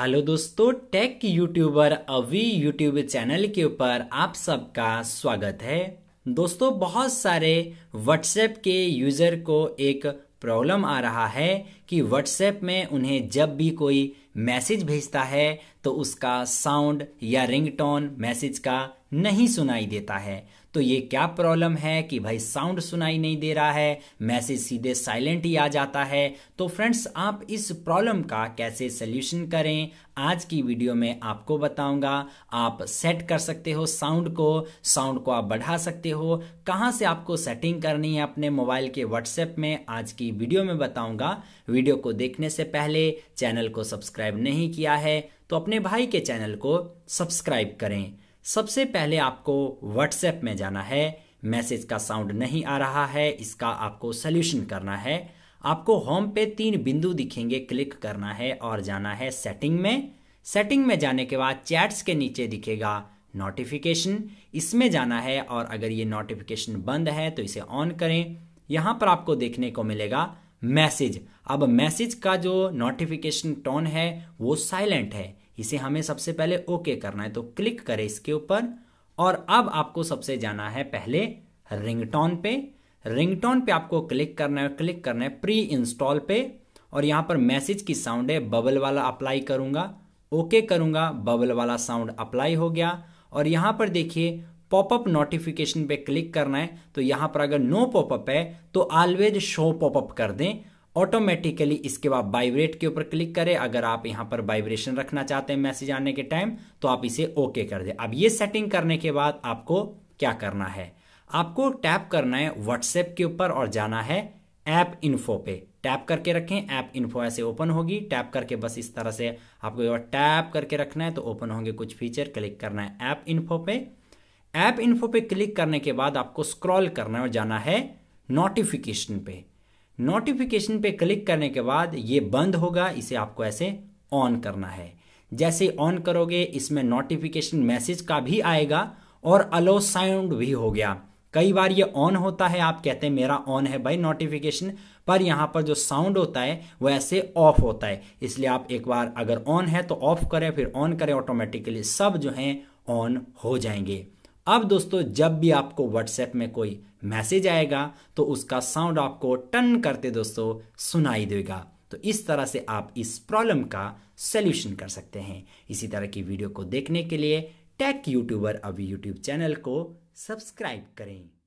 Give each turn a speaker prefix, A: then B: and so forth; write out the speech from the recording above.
A: hello दोस्तों tech YouTuber Avi YouTube channel के ऊपर आप सबका स्वागत है दोस्तों बहुत सारे व्हाट्सएप के यूज़र को एक प्रॉब्लम आ रहा है कि व्हाट्सएप में उन्हें जब भी कोई मैसेज भेजता है तो उसका साउंड या रिंगटोन मैसेज का नहीं सुनाई देता है तो ये क्या प्रॉब्लम है कि भाई साउंड सुनाई नहीं दे रहा है मैसेज सीधे साइलेंट ही आ जाता है तो फ्रेंड्स आप इस प्रॉब्लम का कैसे सल्यूशन करें आज की वीडियो में आपको बताऊंगा आप सेट कर सकते हो साउंड को साउंड को आप बढ़ा सकते हो कहां से आपको सेटिंग करनी है अपने मोबाइल के व्हाट्सएप में आज की वीडियो में बताऊंगा वीडियो को देखने से पहले चैनल को सब्सक्राइब नहीं किया है तो अपने भाई के चैनल को सब्सक्राइब करें सबसे पहले आपको व्हाट्सएप में जाना है मैसेज का साउंड नहीं आ रहा है इसका आपको सल्यूशन करना है आपको होम पे तीन बिंदु दिखेंगे क्लिक करना है और जाना है सेटिंग में सेटिंग में जाने के बाद चैट्स के नीचे दिखेगा नोटिफिकेशन इसमें जाना है और अगर ये नोटिफिकेशन बंद है तो इसे ऑन करें यहां पर आपको देखने को मिलेगा मैसेज अब मैसेज का जो नोटिफिकेशन टोन है वो साइलेंट है इसे हमें सबसे पहले ओके करना है तो क्लिक करें इसके ऊपर और अब आपको सबसे जाना है पहले रिंगटोन पे रिंगटोन पे आपको क्लिक करना है क्लिक करना है प्री इंस्टॉल पे और यहां पर मैसेज की साउंड है बबल वाला अप्लाई करूंगा ओके करूंगा बबल वाला साउंड अप्लाई हो गया और यहां पर देखिए पॉपअप नोटिफिकेशन पे क्लिक करना है तो यहां पर अगर नो पॉपअप है तो ऑलवेज शो पॉपअप कर दें ऑटोमेटिकली इसके बाद वाइब्रेट के ऊपर क्लिक करें अगर आप यहां पर वाइब्रेशन रखना चाहते हैं मैसेज आने के टाइम तो आप इसे ओके कर दें अब ये सेटिंग करने के बाद आपको क्या करना है आपको टैप करना है व्हाट्सएप के ऊपर और जाना है ऐप इन्फो पे टैप करके रखें ऐप इन्फो ऐसे ओपन होगी टैप करके बस इस तरह से आपको टैप करके रखना है तो ओपन होंगे कुछ फीचर क्लिक करना है ऐप इन्फो पे ऐप इन्फो पे क्लिक करने के बाद आपको स्क्रॉल करना है और जाना है नोटिफिकेशन पे नोटिफिकेशन पे क्लिक करने के बाद ये बंद होगा इसे आपको ऐसे ऑन करना है जैसे ऑन करोगे इसमें नोटिफिकेशन मैसेज का भी आएगा और अलो साउंड भी हो गया कई बार ये ऑन होता है आप कहते हैं मेरा ऑन है भाई नोटिफिकेशन पर यहाँ पर जो साउंड होता है वह ऐसे ऑफ होता है इसलिए आप एक बार अगर ऑन है तो ऑफ करें फिर ऑन करें ऑटोमेटिकली सब जो हैं ऑन हो जाएंगे अब दोस्तों जब भी आपको व्हाट्सएप में कोई मैसेज आएगा तो उसका साउंड आपको टन करते दोस्तों सुनाई देगा तो इस तरह से आप इस प्रॉब्लम का सोल्यूशन कर सकते हैं इसी तरह की वीडियो को देखने के लिए tech YouTuber Abhi YouTube channel को सब्सक्राइब करें